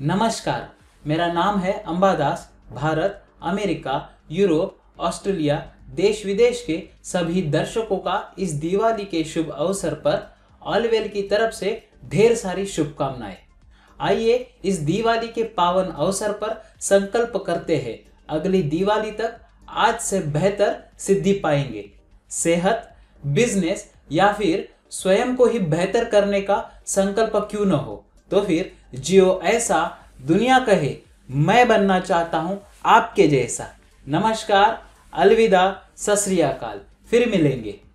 नमस्कार मेरा नाम है Ambadas Bharat America Europe Australia देश विदेश के सभी दर्शकों का इस दिवाली के शुभ अवसर पर ऑलवेल की तरफ से ढेर सारी शुभकामनाएं आइए इस दिवाली के पावन अवसर पर संकल्प करते हैं अगली दिवाली तक आज से बेहतर सिद्धि पाएंगे सेहत बिजनेस या फिर स्वयं को ही बेहतर करने का संकल्प क्यों न हो तो फिर जियो ऐसा दुनिया कहे मैं बनना चाहता हूँ आपके जैसा नमस्कार अलविदा सत फिर मिलेंगे